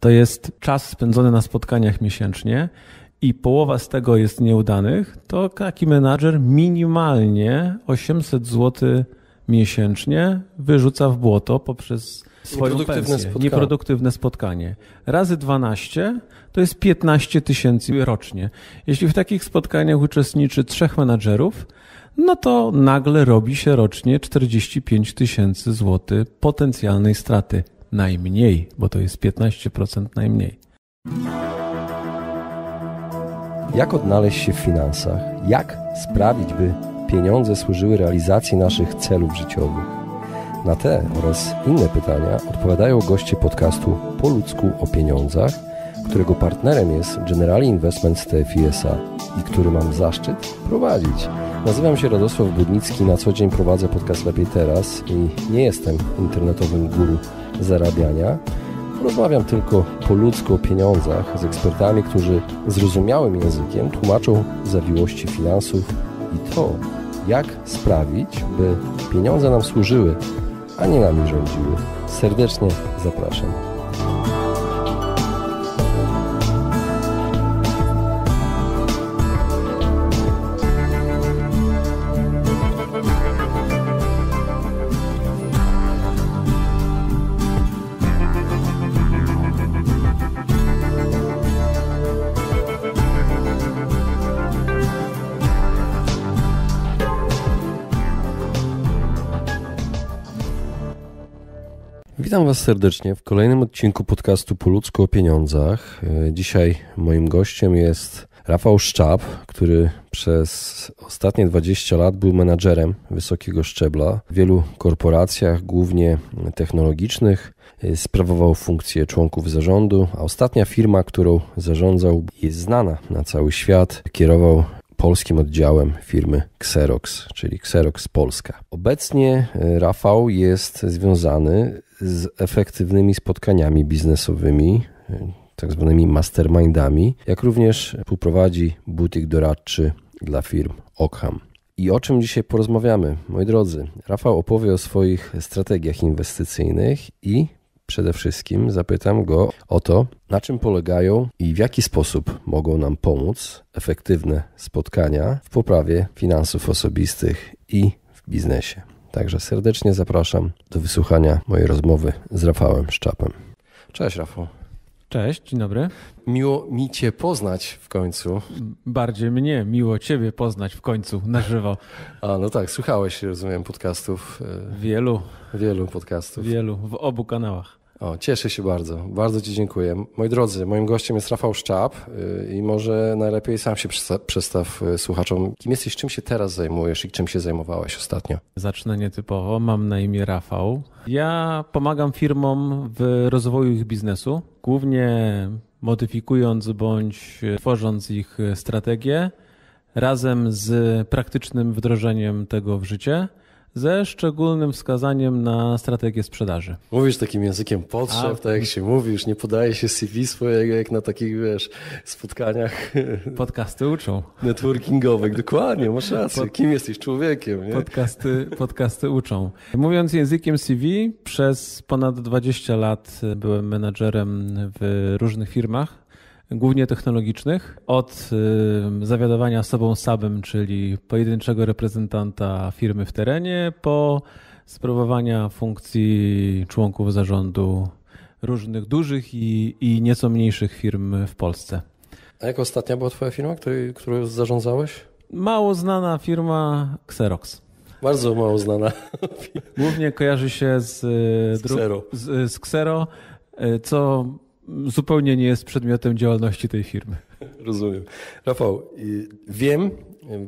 to jest czas spędzony na spotkaniach miesięcznie i połowa z tego jest nieudanych, to taki menadżer minimalnie 800 zł miesięcznie wyrzuca w błoto poprzez swoje nieproduktywne spotkanie. nieproduktywne spotkanie. Razy 12 to jest 15 tysięcy rocznie. Jeśli w takich spotkaniach uczestniczy trzech menadżerów, no to nagle robi się rocznie 45 tysięcy złotych potencjalnej straty najmniej, bo to jest 15% najmniej. Jak odnaleźć się w finansach? Jak sprawić, by pieniądze służyły realizacji naszych celów życiowych? Na te oraz inne pytania odpowiadają goście podcastu Po ludzku o pieniądzach, którego partnerem jest Generali Investment z TFISA i który mam zaszczyt prowadzić. Nazywam się Radosław Budnicki, na co dzień prowadzę podcast Lepiej Teraz i nie jestem internetowym guru zarabiania. Rozmawiam tylko po ludzku o pieniądzach z ekspertami, którzy zrozumiałym językiem tłumaczą zawiłości finansów i to, jak sprawić, by pieniądze nam służyły, a nie nami rządziły. Serdecznie zapraszam. Was serdecznie w kolejnym odcinku podcastu Po ludzku o pieniądzach. E, dzisiaj moim gościem jest Rafał Szczap, który przez ostatnie 20 lat był menadżerem wysokiego szczebla w wielu korporacjach, głównie technologicznych. E, sprawował funkcję członków zarządu, a ostatnia firma, którą zarządzał, jest znana na cały świat. Kierował polskim oddziałem firmy Xerox, czyli Xerox Polska. Obecnie e, Rafał jest związany z efektywnymi spotkaniami biznesowymi, e, tak zwanymi mastermindami, jak również poprowadzi butik doradczy dla firm Okham. I o czym dzisiaj porozmawiamy, moi drodzy? Rafał opowie o swoich strategiach inwestycyjnych i Przede wszystkim zapytam go o to, na czym polegają i w jaki sposób mogą nam pomóc efektywne spotkania w poprawie finansów osobistych i w biznesie. Także serdecznie zapraszam do wysłuchania mojej rozmowy z Rafałem Szczapem. Cześć Rafał. Cześć, dzień dobry. Miło mi Cię poznać w końcu. Bardziej mnie, miło Ciebie poznać w końcu na żywo. A no tak, słuchałeś, rozumiem, podcastów. E, wielu. Wielu podcastów. Wielu, w obu kanałach. O, cieszę się bardzo. Bardzo Ci dziękuję. Moi drodzy, moim gościem jest Rafał Szczap y, i może najlepiej sam się przedstaw y, słuchaczom, kim jesteś, czym się teraz zajmujesz i czym się zajmowałeś ostatnio. Zacznę nietypowo. Mam na imię Rafał. Ja pomagam firmom w rozwoju ich biznesu, głównie modyfikując bądź y, tworząc ich strategię razem z praktycznym wdrożeniem tego w życie ze szczególnym wskazaniem na strategię sprzedaży. Mówisz takim językiem potrzeb, A... tak jak się mówi, już nie podaje się CV swojego jak na takich, wiesz, spotkaniach. Podcasty uczą. Networkingowych, dokładnie, masz rację. Pod... Kim jesteś człowiekiem? Nie? Podcasty, podcasty uczą. Mówiąc językiem CV, przez ponad 20 lat byłem menadżerem w różnych firmach głównie technologicznych, od zawiadowania sobą samym, czyli pojedynczego reprezentanta firmy w terenie, po sprawowania funkcji członków zarządu różnych dużych i, i nieco mniejszych firm w Polsce. A jak ostatnia była Twoja firma, której, którą zarządzałeś? Mało znana firma Xerox. Bardzo mało znana. Głównie kojarzy się z, y, y, z, Xero. z, z Xero, co zupełnie nie jest przedmiotem działalności tej firmy. Rozumiem. Rafał, wiem,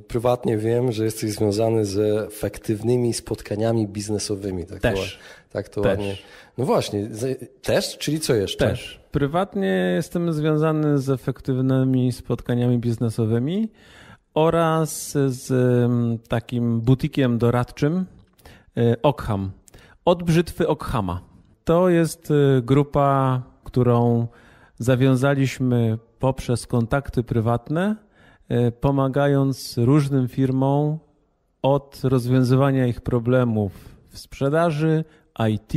prywatnie wiem, że jesteś związany z efektywnymi spotkaniami biznesowymi. Tak też. To, tak to też. ładnie. No właśnie, też? Czyli co jeszcze? Też. Prywatnie jestem związany z efektywnymi spotkaniami biznesowymi oraz z mm, takim butikiem doradczym y, Okham. Od brzytwy Okhama. To jest y, grupa którą zawiązaliśmy poprzez kontakty prywatne, e, pomagając różnym firmom od rozwiązywania ich problemów w sprzedaży, IT,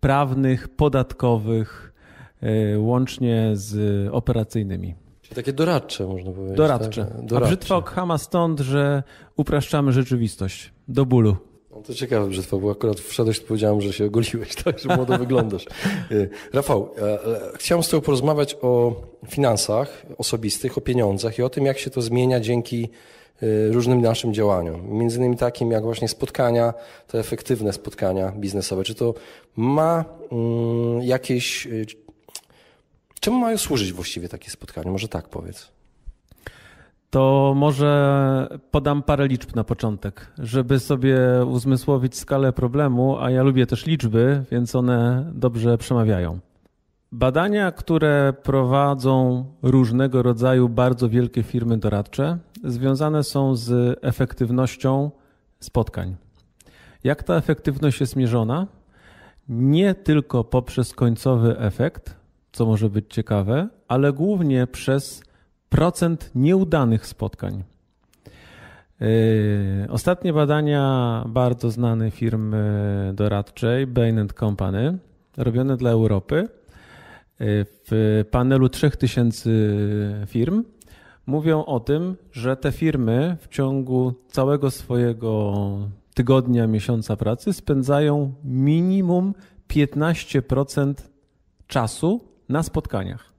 prawnych, podatkowych, e, łącznie z operacyjnymi. takie doradcze, można powiedzieć. Doradcze. Tak? doradcze. A brzytwa Okhama stąd, że upraszczamy rzeczywistość do bólu. No to ciekawe że to bo akurat wszedłeś i powiedziałem, że się ogoliłeś, tak, że młodo wyglądasz. Y, Rafał, e, e, chciałem z Tobą porozmawiać o finansach osobistych, o pieniądzach i o tym, jak się to zmienia dzięki y, różnym naszym działaniom. Między innymi takim jak właśnie spotkania, te efektywne spotkania biznesowe. Czy to ma mm, jakieś... Y, czemu mają służyć właściwie takie spotkania? Może tak powiedz to może podam parę liczb na początek, żeby sobie uzmysłowić skalę problemu, a ja lubię też liczby, więc one dobrze przemawiają. Badania, które prowadzą różnego rodzaju bardzo wielkie firmy doradcze, związane są z efektywnością spotkań. Jak ta efektywność jest mierzona? Nie tylko poprzez końcowy efekt, co może być ciekawe, ale głównie przez procent nieudanych spotkań. Yy, ostatnie badania bardzo znanej firmy doradczej Bain Company, robione dla Europy, yy, w panelu 3000 firm, mówią o tym, że te firmy w ciągu całego swojego tygodnia, miesiąca pracy spędzają minimum 15% czasu na spotkaniach.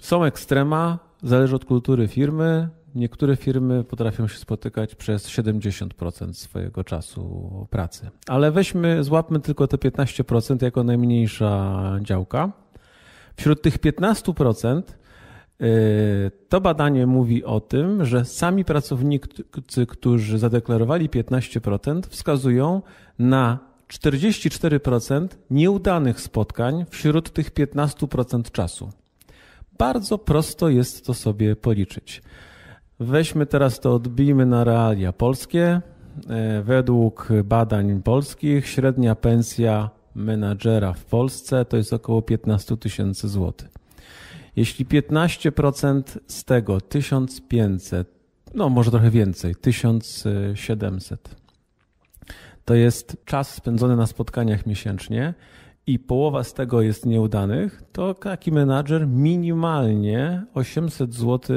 Są ekstrema, Zależy od kultury firmy. Niektóre firmy potrafią się spotykać przez 70% swojego czasu pracy. Ale weźmy, złapmy tylko te 15% jako najmniejsza działka. Wśród tych 15% y, to badanie mówi o tym, że sami pracownicy, którzy zadeklarowali 15%, wskazują na 44% nieudanych spotkań wśród tych 15% czasu. Bardzo prosto jest to sobie policzyć. Weźmy teraz to, odbijmy na realia polskie. E, według badań polskich średnia pensja menadżera w Polsce to jest około 15 tysięcy złotych. Jeśli 15% z tego 1500, no może trochę więcej, 1700, to jest czas spędzony na spotkaniach miesięcznie, i połowa z tego jest nieudanych, to taki menadżer minimalnie 800 zł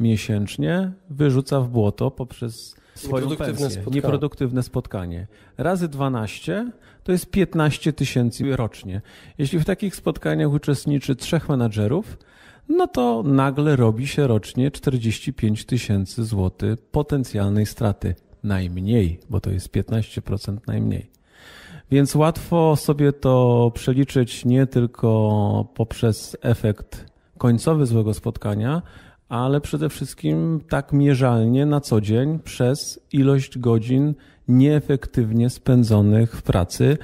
miesięcznie wyrzuca w błoto poprzez swoje nieproduktywne spotkanie. nieproduktywne spotkanie. Razy 12 to jest 15 tysięcy rocznie. Jeśli w takich spotkaniach uczestniczy trzech menadżerów, no to nagle robi się rocznie 45 tysięcy złotych potencjalnej straty. Najmniej, bo to jest 15% najmniej. Więc łatwo sobie to przeliczyć nie tylko poprzez efekt końcowy złego spotkania, ale przede wszystkim tak mierzalnie na co dzień przez ilość godzin nieefektywnie spędzonych w pracy,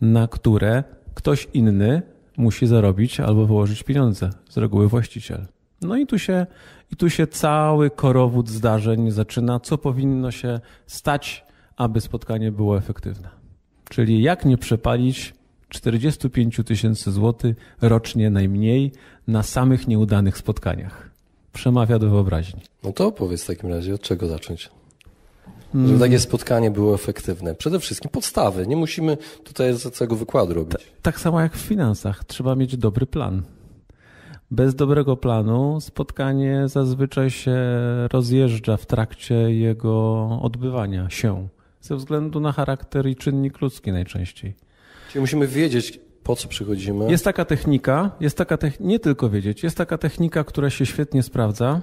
na które ktoś inny musi zarobić albo wyłożyć pieniądze, z reguły właściciel. No i tu się, i tu się cały korowód zdarzeń zaczyna, co powinno się stać, aby spotkanie było efektywne. Czyli jak nie przepalić 45 tysięcy złotych rocznie najmniej na samych nieudanych spotkaniach. Przemawia do wyobraźni. No to opowiedz w takim razie, od czego zacząć? Żeby mm. takie spotkanie było efektywne. Przede wszystkim podstawy. Nie musimy tutaj za całego wykładu robić. Ta, tak samo jak w finansach. Trzeba mieć dobry plan. Bez dobrego planu spotkanie zazwyczaj się rozjeżdża w trakcie jego odbywania się ze względu na charakter i czynnik ludzki najczęściej. Czyli musimy wiedzieć, po co przychodzimy. Jest taka technika, jest taka techn- nie tylko wiedzieć, jest taka technika, która się świetnie sprawdza.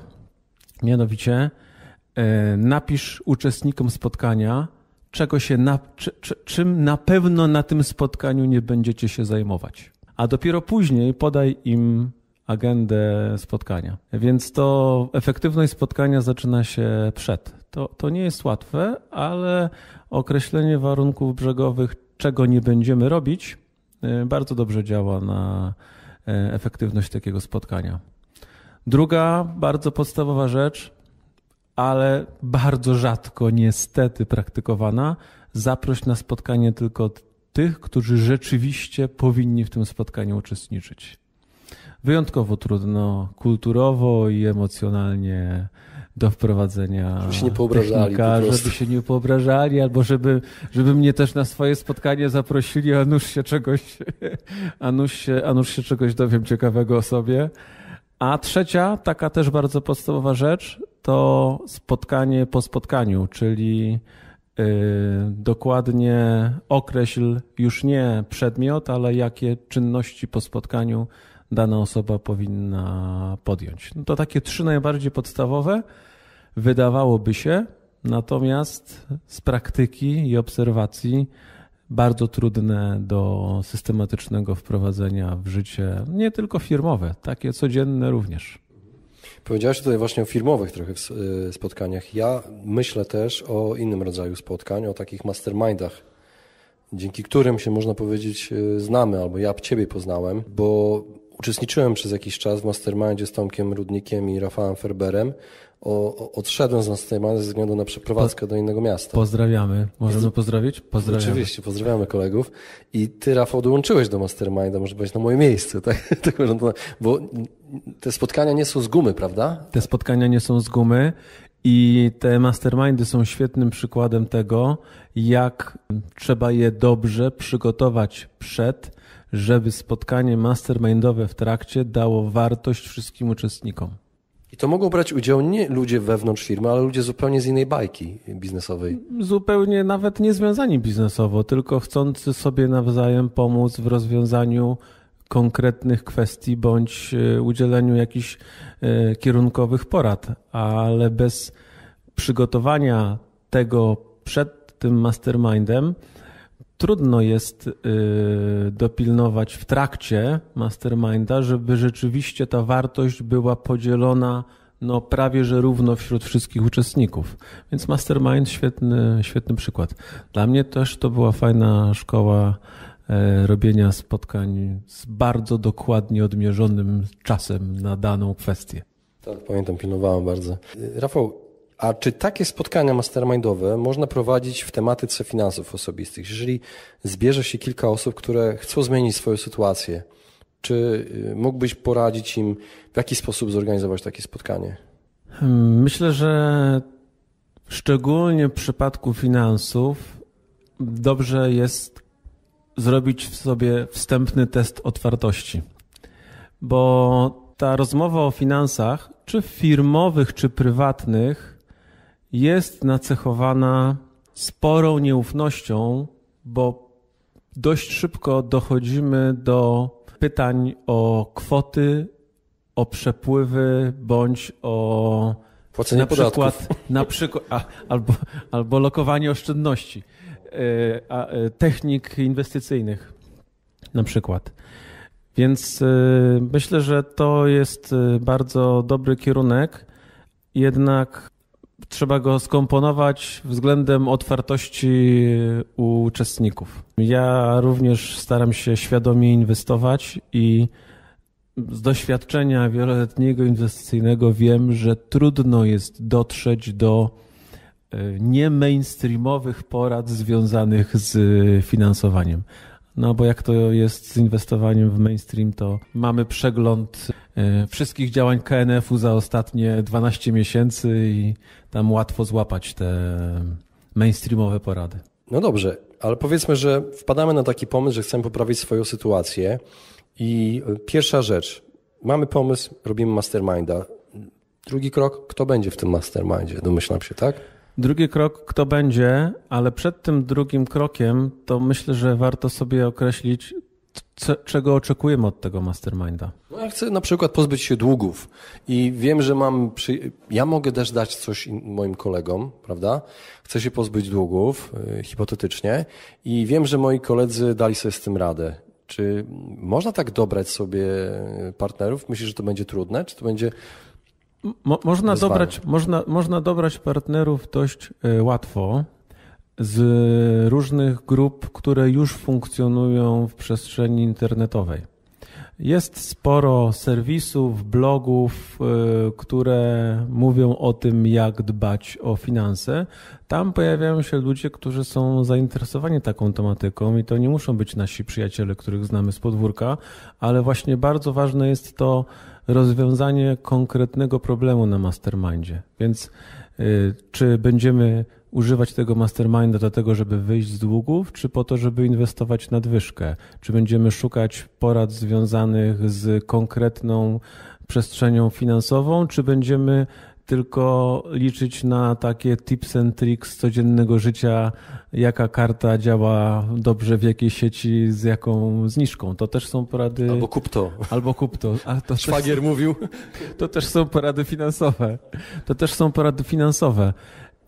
Mianowicie e, napisz uczestnikom spotkania, czego się na, czy, czy, czym na pewno na tym spotkaniu nie będziecie się zajmować. A dopiero później podaj im agendę spotkania. Więc to efektywność spotkania zaczyna się przed. To, to nie jest łatwe, ale określenie warunków brzegowych, czego nie będziemy robić, y, bardzo dobrze działa na y, efektywność takiego spotkania. Druga bardzo podstawowa rzecz, ale bardzo rzadko niestety praktykowana, zaproś na spotkanie tylko tych, którzy rzeczywiście powinni w tym spotkaniu uczestniczyć wyjątkowo trudno kulturowo i emocjonalnie do wprowadzenia żeby się nie poobrażali żeby się nie poobrażali, albo żeby, żeby mnie też na swoje spotkanie zaprosili, a nuż się czegoś, a nuż się, a nuż się czegoś dowiem ciekawego o sobie. A trzecia, taka też bardzo podstawowa rzecz, to spotkanie po spotkaniu, czyli yy, dokładnie określ już nie przedmiot, ale jakie czynności po spotkaniu dana osoba powinna podjąć. No to takie trzy najbardziej podstawowe wydawałoby się, natomiast z praktyki i obserwacji bardzo trudne do systematycznego wprowadzenia w życie, nie tylko firmowe, takie codzienne również. Powiedziałeś tutaj właśnie o firmowych trochę y, spotkaniach. Ja myślę też o innym rodzaju spotkań, o takich mastermindach, dzięki którym się można powiedzieć y, znamy, albo ja Ciebie poznałem, bo uczestniczyłem przez jakiś czas w mastermindzie z Tomkiem Rudnikiem i Rafałem Ferberem. O, odszedłem z mastermindu ze względu na przeprowadzkę po, do innego miasta. Pozdrawiamy. Możemy pozdrowić? Pozdrawiamy. Oczywiście, pozdrawiamy kolegów. I ty, Rafał, dołączyłeś do masterminda, może być na moje miejsce, tak? tak Bo te spotkania nie są z gumy, prawda? Te spotkania nie są z gumy i te mastermindy są świetnym przykładem tego, jak trzeba je dobrze przygotować przed, żeby spotkanie mastermindowe w trakcie dało wartość wszystkim uczestnikom. I to mogą brać udział nie ludzie wewnątrz firmy, ale ludzie zupełnie z innej bajki biznesowej. Zupełnie nawet nie związani biznesowo, tylko chcący sobie nawzajem pomóc w rozwiązaniu konkretnych kwestii bądź e, udzieleniu jakichś e, kierunkowych porad, ale bez przygotowania tego przed tym mastermindem, trudno jest y, dopilnować w trakcie masterminda, żeby rzeczywiście ta wartość była podzielona no prawie że równo wśród wszystkich uczestników. Więc Mastermind świetny, świetny przykład. Dla mnie też to była fajna szkoła e, robienia spotkań z bardzo dokładnie odmierzonym czasem na daną kwestię. Tak, pamiętam, pilnowałem bardzo. Y, Rafał, a czy takie spotkania mastermindowe można prowadzić w tematyce finansów osobistych? Jeżeli zbierze się kilka osób, które chcą zmienić swoją sytuację, czy y, mógłbyś poradzić im, w jaki sposób zorganizować takie spotkanie? Hmm, myślę, że szczególnie w przypadku finansów dobrze jest zrobić w sobie wstępny test otwartości, bo ta rozmowa o finansach, czy firmowych, czy prywatnych, jest nacechowana sporą nieufnością, bo dość szybko dochodzimy do pytań o kwoty, o przepływy bądź o płacenie na podatków. Przykład, na przykład, a, albo, albo lokowanie oszczędności, e, a, e, technik inwestycyjnych na przykład. Więc e, myślę, że to jest bardzo dobry kierunek. Jednak trzeba go skomponować względem otwartości uczestników. Ja również staram się świadomie inwestować i z doświadczenia wieloletniego inwestycyjnego wiem, że trudno jest dotrzeć do e, nie mainstreamowych porad związanych z finansowaniem. No bo jak to jest z inwestowaniem w mainstream, to mamy przegląd e, wszystkich działań KNF-u za ostatnie 12 miesięcy i tam łatwo złapać te mainstreamowe porady. No dobrze, ale powiedzmy, że wpadamy na taki pomysł, że chcemy poprawić swoją sytuację i e, pierwsza rzecz, mamy pomysł, robimy masterminda. Drugi krok, kto będzie w tym mastermindzie, domyślam się, tak? Drugi krok, kto będzie, ale przed tym drugim krokiem, to myślę, że warto sobie określić, czego oczekujemy od tego masterminda? No ja chcę na przykład pozbyć się długów i wiem, że mam. Przy... Ja mogę też dać coś moim kolegom, prawda? Chcę się pozbyć długów, y, hipotetycznie, i wiem, że moi koledzy dali sobie z tym radę. Czy można tak dobrać sobie y, partnerów? Myślisz, że to będzie trudne? Czy to będzie Mo można, dobrać, można, można dobrać partnerów dość e, łatwo z różnych grup, które już funkcjonują w przestrzeni internetowej. Jest sporo serwisów, blogów, e, które mówią o tym, jak dbać o finanse. Tam pojawiają się ludzie, którzy są zainteresowani taką tematyką i to nie muszą być nasi przyjaciele, których znamy z podwórka, ale właśnie bardzo ważne jest to, rozwiązanie konkretnego problemu na mastermindzie. Więc y, czy będziemy używać tego masterminda do tego, żeby wyjść z długów, czy po to, żeby inwestować nadwyżkę? Czy będziemy szukać porad związanych z konkretną przestrzenią finansową, czy będziemy tylko liczyć na takie tips and tricks codziennego życia, jaka karta działa dobrze w jakiej sieci, z jaką zniżką. To też są porady... Albo kup to. Albo kup to. A to Szwagier też... mówił. To też są porady finansowe. To też są porady finansowe.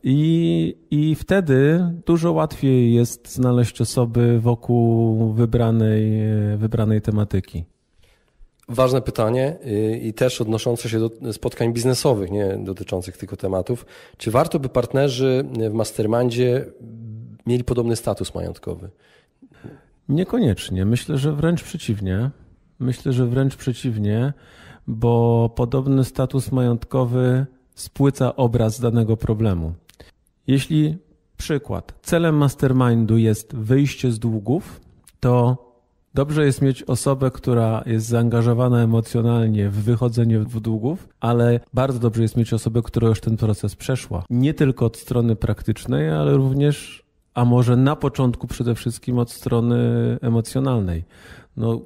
I, I wtedy dużo łatwiej jest znaleźć osoby wokół wybranej, wybranej tematyki. Ważne pytanie y, i też odnoszące się do spotkań biznesowych, nie dotyczących tylko tematów. Czy warto by partnerzy w mastermindzie mieli podobny status majątkowy? Niekoniecznie. Myślę, że wręcz przeciwnie. Myślę, że wręcz przeciwnie, bo podobny status majątkowy spłyca obraz danego problemu. Jeśli przykład celem mastermindu jest wyjście z długów, to Dobrze jest mieć osobę, która jest zaangażowana emocjonalnie w wychodzenie w długów, ale bardzo dobrze jest mieć osobę, która już ten proces przeszła. Nie tylko od strony praktycznej, ale również, a może na początku przede wszystkim od strony emocjonalnej. No,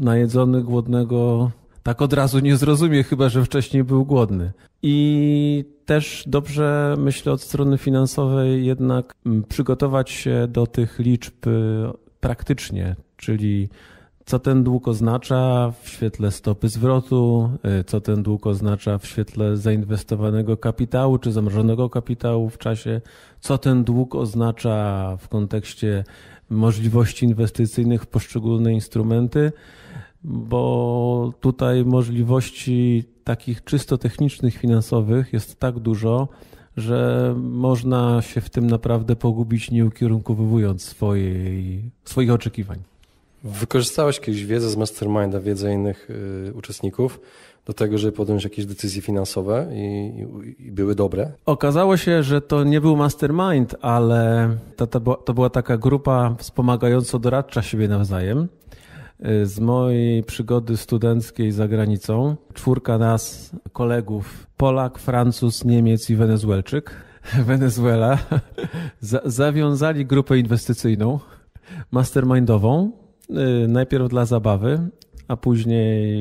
najedzony, głodnego tak od razu nie zrozumie, chyba że wcześniej był głodny. I też dobrze, myślę, od strony finansowej jednak mm, przygotować się do tych liczb y, praktycznie, czyli co ten dług oznacza w świetle stopy zwrotu, y, co ten dług oznacza w świetle zainwestowanego kapitału czy zamrożonego kapitału w czasie, co ten dług oznacza w kontekście możliwości inwestycyjnych w poszczególne instrumenty, bo tutaj możliwości takich czysto technicznych, finansowych jest tak dużo, że można się w tym naprawdę pogubić, nie ukierunkowując swojej, swoich oczekiwań. Wykorzystałeś kiedyś wiedzę z Masterminda, wiedzę innych y, uczestników do tego, żeby podjąć jakieś decyzje finansowe i, i, i, były dobre? Okazało się, że to nie był mastermind, ale to, to, była, to była taka grupa wspomagająco-doradcza siebie nawzajem. Y, z mojej przygody studenckiej za granicą czwórka nas, kolegów, Polak, Francuz, Niemiec i Wenezuelczyk, Wenezuela, zawiązali grupę inwestycyjną, mastermindową, Y, najpierw dla zabawy, a później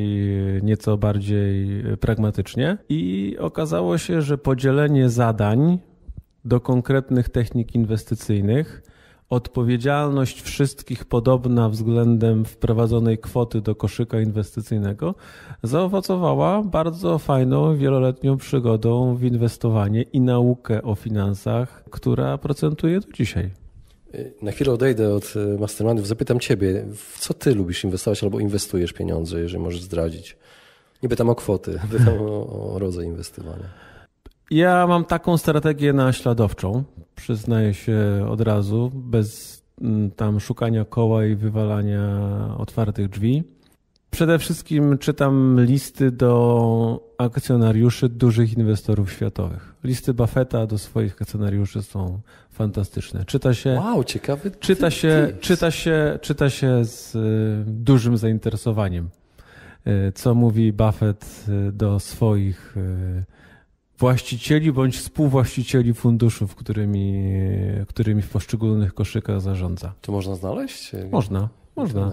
nieco bardziej pragmatycznie. I okazało się, że podzielenie zadań do konkretnych technik inwestycyjnych, odpowiedzialność wszystkich podobna względem wprowadzonej kwoty do koszyka inwestycyjnego zaowocowała bardzo fajną wieloletnią przygodą w inwestowanie i naukę o finansach, która procentuje do dzisiaj. Na chwilę odejdę od e, mastermindów, zapytam Ciebie, w co Ty lubisz inwestować albo inwestujesz pieniądze, jeżeli możesz zdradzić? Nie pytam o kwoty, pytam o, o rodzaj inwestowania. Ja mam taką strategię naśladowczą, przyznaję się od razu, bez mm, tam szukania koła i wywalania otwartych drzwi. Przede wszystkim czytam listy do akcjonariuszy dużych inwestorów światowych. Listy Buffetta do swoich akcjonariuszy są fantastyczne. Czyta się. Wow, ciekawy. Czyta się, czyta się, czyta się z y, dużym zainteresowaniem, y, co mówi Buffett y, do swoich właścicieli bądź współwłaścicieli funduszów, którymi, którymi w poszczególnych koszykach zarządza. Czy można znaleźć? Można. Można.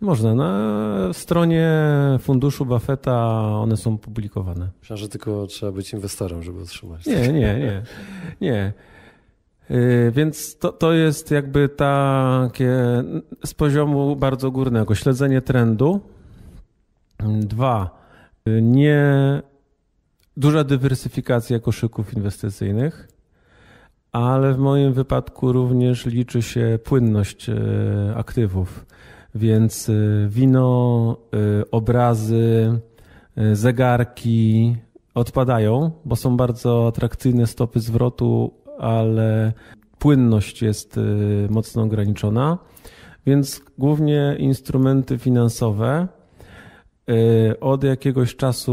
Można. Na stronie funduszu Buffetta one są publikowane. Myślę, że tylko trzeba być inwestorem, żeby otrzymać. Nie, tak. nie, nie. nie. Y, więc to, to jest jakby takie z poziomu bardzo górnego. Śledzenie trendu. Dwa. Nie duża dywersyfikacja koszyków inwestycyjnych ale w moim wypadku również liczy się płynność e, aktywów. Więc e, wino, e, obrazy, zegarki odpadają, bo są bardzo atrakcyjne stopy zwrotu, ale płynność jest mocno ograniczona. Więc głównie instrumenty finansowe, Y, od jakiegoś czasu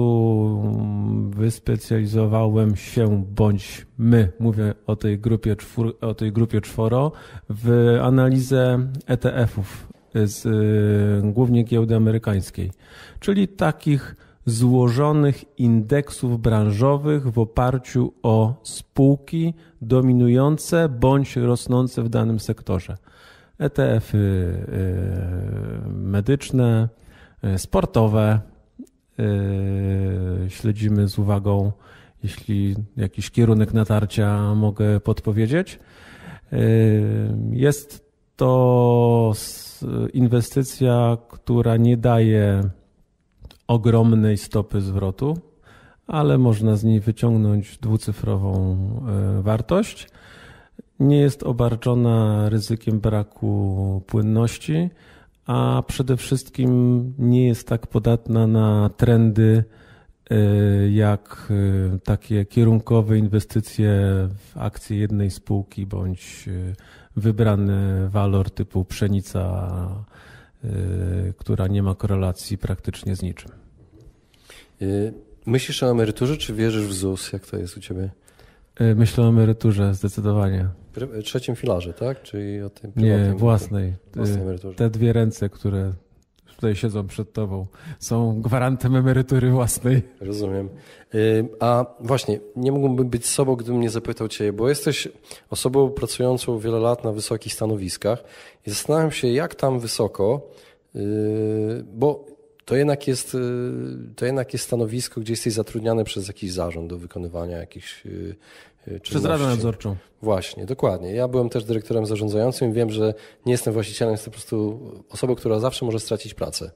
mm, wyspecjalizowałem się, bądź my, mówię o tej grupie, czwór, o tej grupie czworo, w analizę ETF-ów z y, głównie giełdy amerykańskiej, czyli takich złożonych indeksów branżowych w oparciu o spółki dominujące bądź rosnące w danym sektorze. ETF-y y, medyczne, Y, sportowe. Y, śledzimy z uwagą, jeśli jakiś kierunek natarcia mogę podpowiedzieć. Y, jest to inwestycja, która nie daje ogromnej stopy zwrotu, ale można z niej wyciągnąć dwucyfrową wartość. Nie jest obarczona ryzykiem braku płynności a przede wszystkim nie jest tak podatna na trendy e, jak e, takie kierunkowe inwestycje w akcje jednej spółki bądź e, wybrany walor typu pszenica, która nie ma korelacji praktycznie z niczym. Myślisz o emeryturze, czy wierzysz w ZUS? Jak to jest u ciebie? E, myślę o emeryturze, zdecydowanie. E, trzecim filarze, tak? Czyli o tym Nie, własnej. E, własnej Te dwie ręce, które tutaj siedzą przed tobą, są gwarantem emerytury własnej. Rozumiem. A właśnie, nie mógłbym być sobą, gdybym nie zapytał cię, bo jesteś osobą pracującą wiele lat na wysokich stanowiskach i zastanawiam się, jak tam wysoko, bo to jednak, jest, y, to jednak jest stanowisko, gdzie jesteś zatrudniany przez jakiś zarząd do wykonywania jakichś y, y, czynności. Przez Radę Nadzorczą. Właśnie, dokładnie. Ja byłem też dyrektorem zarządzającym i wiem, że nie jestem właścicielem, jestem po prostu osobą, która zawsze może stracić pracę,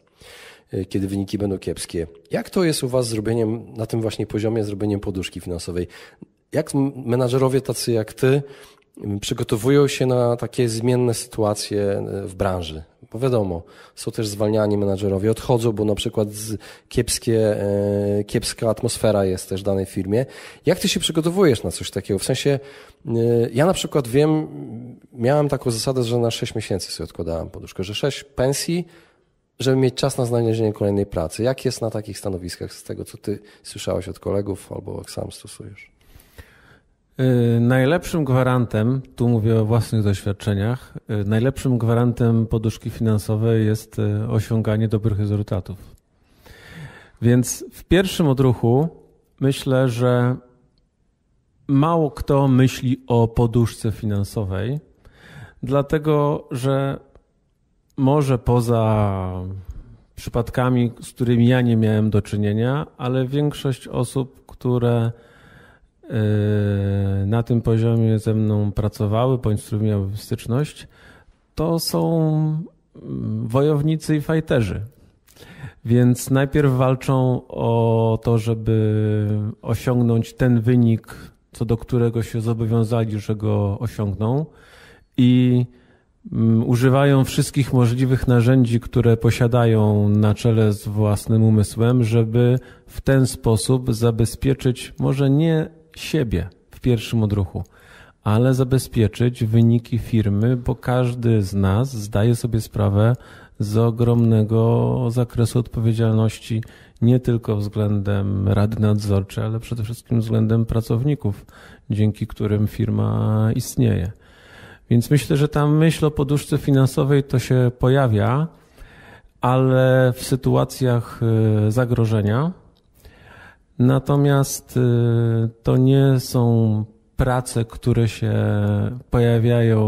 kiedy wyniki będą kiepskie. Jak to jest u Was z zrobieniem na tym właśnie poziomie, zrobieniem poduszki finansowej? Jak menadżerowie tacy jak Ty przygotowują się na takie zmienne sytuacje e, w branży. Bo wiadomo, są też zwalniani menadżerowie, odchodzą, bo na przykład kiepskie, e, kiepska atmosfera jest też w danej firmie. Jak ty się przygotowujesz na coś takiego? W sensie, e, ja na przykład wiem, miałem taką zasadę, że na 6 miesięcy sobie odkładałem poduszkę, że 6 pensji, żeby mieć czas na znalezienie kolejnej pracy. Jak jest na takich stanowiskach z tego, co ty słyszałeś od kolegów albo jak sam stosujesz? Y, najlepszym gwarantem, tu mówię o własnych doświadczeniach, y, najlepszym gwarantem poduszki finansowej jest y, osiąganie dobrych rezultatów. Więc w pierwszym odruchu myślę, że mało kto myśli o poduszce finansowej, dlatego że może poza przypadkami, z którymi ja nie miałem do czynienia, ale większość osób, które Yy, na tym poziomie ze mną pracowały, bądź z którymi miałem styczność, to są mm, wojownicy i fajterzy. Więc najpierw walczą o to, żeby osiągnąć ten wynik, co do którego się zobowiązali, że go osiągną i mm, używają wszystkich możliwych narzędzi, które posiadają na czele z własnym umysłem, żeby w ten sposób zabezpieczyć może nie siebie w pierwszym odruchu, ale zabezpieczyć wyniki firmy, bo każdy z nas zdaje sobie sprawę z ogromnego zakresu odpowiedzialności, nie tylko względem rady nadzorczej, ale przede wszystkim względem pracowników, dzięki którym firma istnieje. Więc myślę, że ta myśl o poduszce finansowej to się pojawia, ale w sytuacjach y, zagrożenia, Natomiast y, to nie są prace, które się pojawiają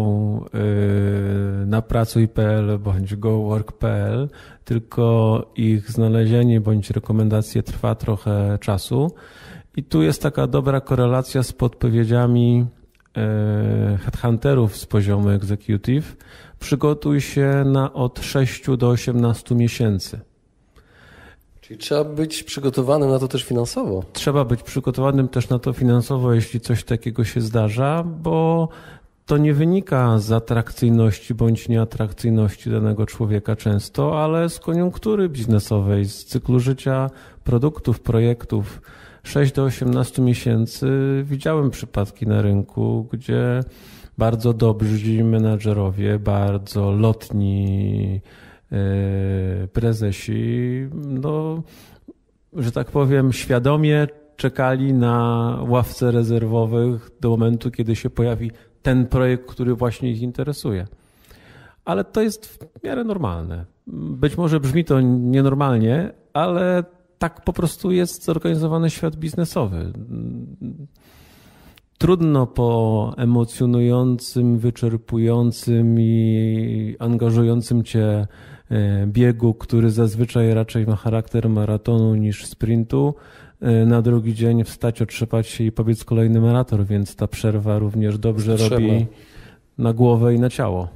y, na pracuj.pl bądź gowork.pl, tylko ich znalezienie bądź rekomendacje trwa trochę czasu. I tu jest taka dobra korelacja z podpowiedziami y, headhunterów z poziomu executive. Przygotuj się na od 6 do 18 miesięcy. Czyli trzeba być przygotowanym na to też finansowo. Trzeba być przygotowanym też na to finansowo, jeśli coś takiego się zdarza, bo to nie wynika z atrakcyjności bądź nieatrakcyjności danego człowieka często, ale z koniunktury biznesowej, z cyklu życia produktów, projektów. 6 do 18 miesięcy widziałem przypadki na rynku, gdzie bardzo dobrzy menadżerowie, bardzo lotni E, prezesi, no, że tak powiem, świadomie czekali na ławce rezerwowych do momentu, kiedy się pojawi ten projekt, który właśnie ich interesuje. Ale to jest w miarę normalne. Być może brzmi to nienormalnie, ale tak po prostu jest zorganizowany świat biznesowy trudno po emocjonującym, wyczerpującym i angażującym cię e, biegu, który zazwyczaj raczej ma charakter maratonu niż sprintu, e, na drugi dzień wstać, otrzepać się i powiedz kolejny maraton, więc ta przerwa również dobrze Trzeba. robi na głowę i na ciało.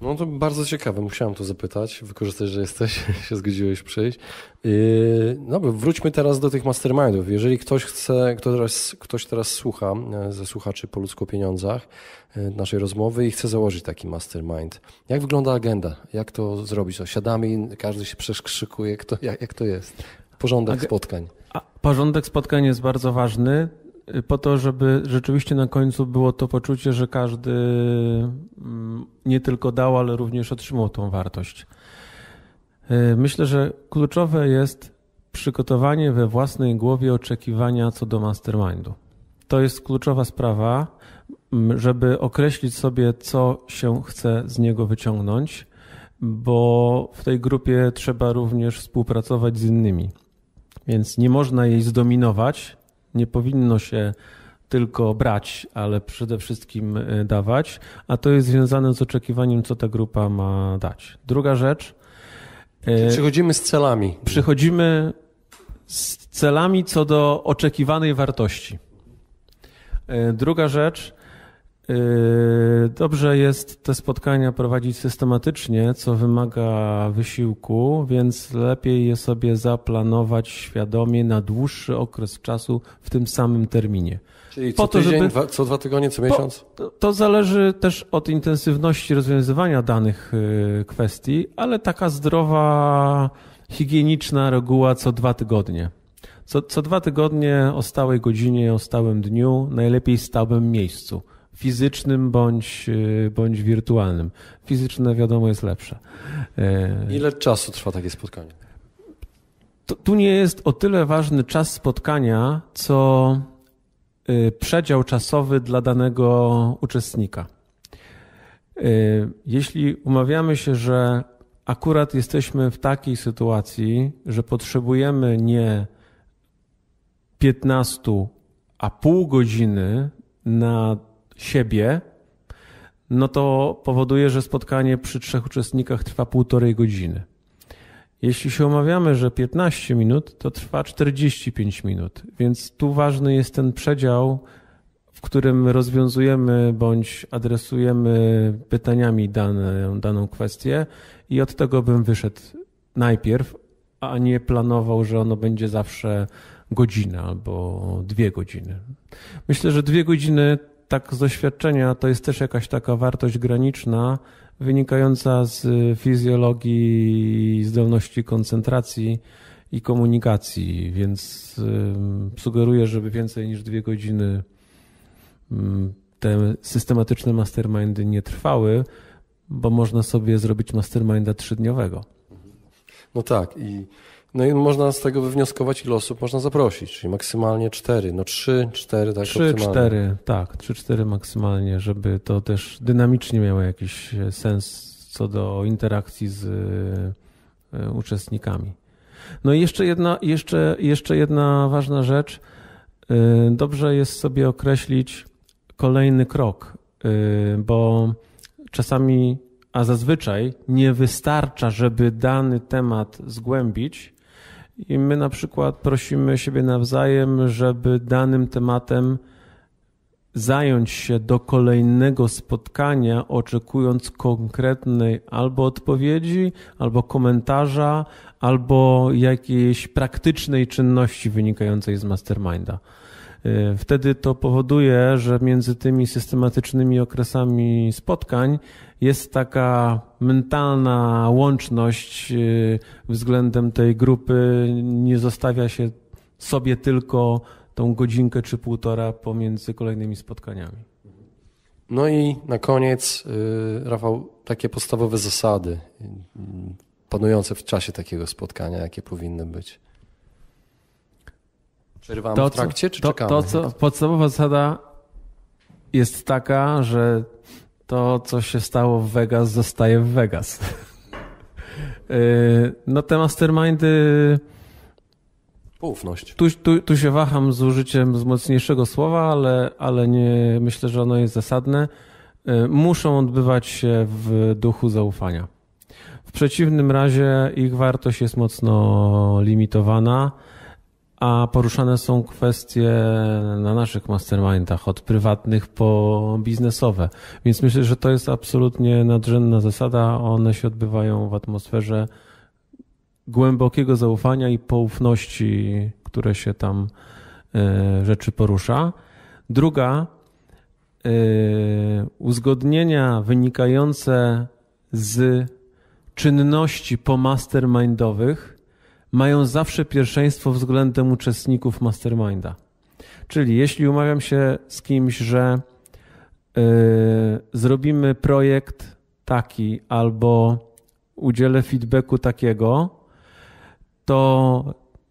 No to bardzo ciekawe, musiałem to zapytać, wykorzystać, że jesteś, się zgodziłeś przyjść. Yy, no wróćmy teraz do tych mastermindów. Jeżeli ktoś chce, kto teraz, ktoś teraz słucha, e, ze słuchaczy po ludzku pieniądzach e, naszej rozmowy i chce założyć taki mastermind. Jak wygląda agenda? Jak to zrobić? Osiadamy, każdy się przeszkrzykuje, kto, jak, jak to jest? Porządek Ag spotkań. A, porządek spotkań jest bardzo ważny. Y, po to, żeby rzeczywiście na końcu było to poczucie, że każdy mm, nie tylko dał, ale również otrzymał tą wartość. Y, myślę, że kluczowe jest przygotowanie we własnej głowie oczekiwania co do mastermindu. To jest kluczowa sprawa, żeby określić sobie, co się chce z niego wyciągnąć, bo w tej grupie trzeba również współpracować z innymi. Więc nie można jej zdominować, nie powinno się tylko brać, ale przede wszystkim e, dawać, a to jest związane z oczekiwaniem, co ta grupa ma dać. Druga rzecz. E, przychodzimy z celami. Przychodzimy z celami co do oczekiwanej wartości. E, druga rzecz, Yy, dobrze jest te spotkania prowadzić systematycznie, co wymaga wysiłku, więc lepiej je sobie zaplanować świadomie na dłuższy okres czasu w tym samym terminie. Czyli co po to, tydzień, żeby... dwa, co dwa tygodnie, co miesiąc? to, to, zależy też od intensywności rozwiązywania danych yy, kwestii, ale taka zdrowa, higieniczna reguła co dwa tygodnie. Co, co dwa tygodnie o stałej godzinie, o stałym dniu, najlepiej w stałym miejscu fizycznym bądź, e, bądź wirtualnym. Fizyczne, wiadomo, jest lepsze. Ile czasu trwa takie spotkanie? To, tu nie jest o tyle ważny czas spotkania, co e, przedział czasowy dla danego uczestnika. E, jeśli umawiamy się, że akurat jesteśmy w takiej sytuacji, że potrzebujemy nie 15, a pół godziny na siebie, no to powoduje, że spotkanie przy trzech uczestnikach trwa półtorej godziny. Jeśli się omawiamy, że 15 minut, to trwa 45 minut, więc tu ważny jest ten przedział, w którym rozwiązujemy bądź adresujemy pytaniami dane, daną kwestię i od tego bym wyszedł najpierw, a nie planował, że ono będzie zawsze godzina albo dwie godziny. Myślę, że dwie godziny tak z doświadczenia to jest też jakaś taka wartość graniczna wynikająca z fizjologii zdolności koncentracji i komunikacji, więc sugeruję, żeby więcej niż dwie godziny te systematyczne mastermindy nie trwały, bo można sobie zrobić masterminda trzydniowego. No tak i no i można z tego wywnioskować, ile osób można zaprosić, czyli maksymalnie cztery, no trzy, cztery, tak Trzy, cztery, tak, trzy, cztery maksymalnie, żeby to też dynamicznie miało jakiś e, sens co do interakcji z e, e, uczestnikami. No i jeszcze jedna, jeszcze, jeszcze jedna ważna rzecz. Dobrze jest sobie określić kolejny krok, bo czasami, a zazwyczaj nie wystarcza, żeby dany temat zgłębić, i my na przykład prosimy siebie nawzajem, żeby danym tematem zająć się do kolejnego spotkania, oczekując konkretnej albo odpowiedzi, albo komentarza, albo jakiejś praktycznej czynności wynikającej z masterminda. Y, wtedy to powoduje, że między tymi systematycznymi okresami spotkań jest taka mentalna łączność y, względem tej grupy. Nie zostawia się sobie tylko tą godzinkę czy półtora pomiędzy kolejnymi spotkaniami. No i na koniec, y, Rafał, takie podstawowe zasady y, panujące w czasie takiego spotkania, jakie powinny być. Przerywamy to, w trakcie, czy to, czekamy? To, co, podstawowa zasada jest taka, że to, co się stało w Vegas, zostaje w Vegas. Y, no te mastermindy... Poufność. Tu, tu, tu się waham z użyciem z mocniejszego słowa, ale, ale nie myślę, że ono jest zasadne. Y, muszą odbywać się w duchu zaufania. W przeciwnym razie ich wartość jest mocno limitowana a poruszane są kwestie na naszych mastermindach, od prywatnych po biznesowe. Więc myślę, że to jest absolutnie nadrzędna zasada. One się odbywają w atmosferze głębokiego zaufania i poufności, które się tam e, rzeczy porusza. Druga, e, uzgodnienia wynikające z czynności pomastermindowych mają zawsze pierwszeństwo względem uczestników masterminda. Czyli jeśli umawiam się z kimś, że e, zrobimy projekt taki albo udzielę feedbacku takiego, to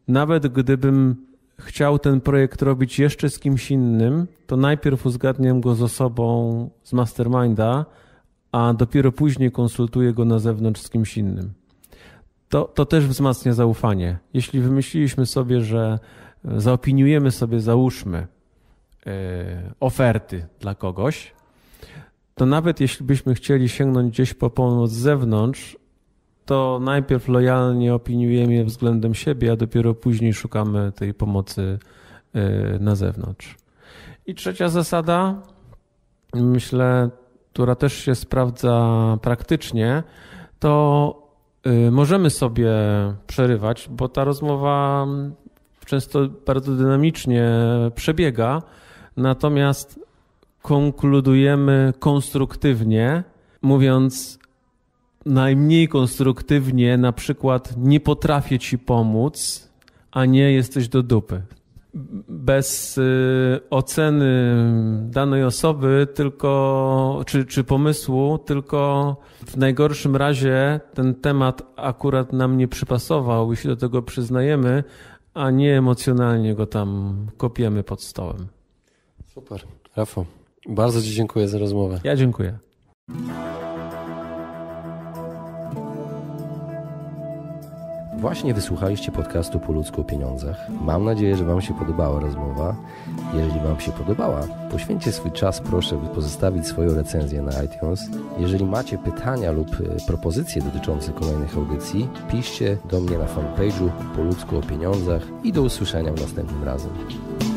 nawet gdybym chciał ten projekt robić jeszcze z kimś innym, to najpierw uzgadniam go z osobą z masterminda, a dopiero później konsultuję go na zewnątrz z kimś innym to, to też wzmacnia zaufanie. Jeśli wymyśliliśmy sobie, że e, zaopiniujemy sobie, załóżmy, e, oferty dla kogoś, to nawet jeśli byśmy chcieli sięgnąć gdzieś po pomoc z zewnątrz, to najpierw lojalnie opiniujemy względem siebie, a dopiero później szukamy tej pomocy e, na zewnątrz. I trzecia zasada, myślę, która też się sprawdza praktycznie, to Y, możemy sobie przerywać, bo ta rozmowa często bardzo dynamicznie przebiega, natomiast konkludujemy konstruktywnie, mówiąc najmniej konstruktywnie, na przykład nie potrafię ci pomóc, a nie jesteś do dupy bez y, oceny danej osoby, tylko, czy, czy pomysłu, tylko w najgorszym razie ten temat akurat nam nie przypasował, jeśli do tego przyznajemy, a nie emocjonalnie go tam kopiemy pod stołem. Super. Rafał, bardzo Ci dziękuję za rozmowę. Ja dziękuję. Właśnie wysłuchaliście podcastu po ludzku o pieniądzach. Mam nadzieję, że Wam się podobała rozmowa. Jeżeli Wam się podobała, poświęćcie swój czas, proszę, by pozostawić swoją recenzję na iTunes. Jeżeli macie pytania lub e, propozycje dotyczące kolejnych audycji, piszcie do mnie na fanpage'u po ludzku o pieniądzach i do usłyszenia w następnym razem.